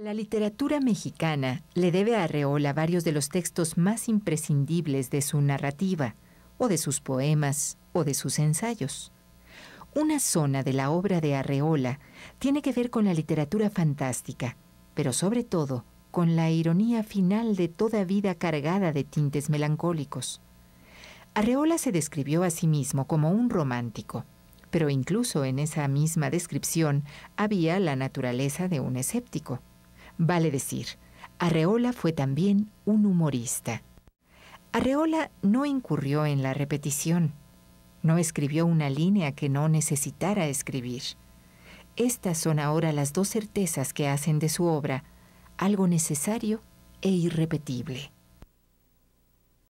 La literatura mexicana le debe a Arreola varios de los textos más imprescindibles de su narrativa, o de sus poemas, o de sus ensayos. Una zona de la obra de Arreola tiene que ver con la literatura fantástica, pero sobre todo con la ironía final de toda vida cargada de tintes melancólicos. Arreola se describió a sí mismo como un romántico, pero incluso en esa misma descripción había la naturaleza de un escéptico. Vale decir, Arreola fue también un humorista. Arreola no incurrió en la repetición. No escribió una línea que no necesitara escribir. Estas son ahora las dos certezas que hacen de su obra algo necesario e irrepetible.